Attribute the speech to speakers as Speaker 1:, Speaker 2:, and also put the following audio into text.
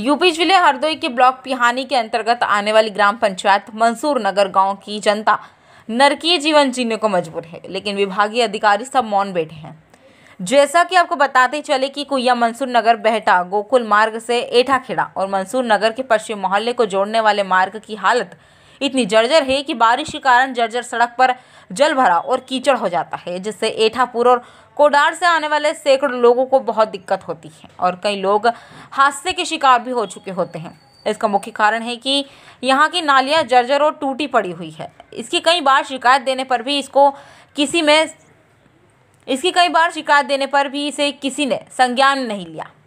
Speaker 1: UP जिले हरदोई के block Pihani के अंतर्गत आने वाली ग्राम पंचायत मंसूर नगर गांव की जनता नरकीय जीवन जीने को मजबूर है लेकिन विभागीय अधिकारी सब मौन बैठे हैं जैसा कि आपको बताते चले कि कुया मंसूर नगर बहटा गोकुल मार्ग से एठा खेड़ा और मंसूर नगर के पश्चिम मोहल्ले को जोड़ने वाले मार्ग की हालत इतनी जर्जर है कि बारिश के कारण जर्जर सड़क पर जल भरा और कीचड़ हो जाता है जिससे एठापुर और कोडार से आने वाले सैकड़ों लोगों को बहुत दिक्कत होती है और कई लोग हादसे के शिकार भी हो चुके होते हैं इसका मुख्य कारण है कि यहाँ की नालियाँ जर्जर और टूटी पड़ी हुई है इसकी कई बार शिकायत देने पर भी इसको किसी में इसकी कई बार शिकायत देने पर भी इसे किसी ने संज्ञान नहीं लिया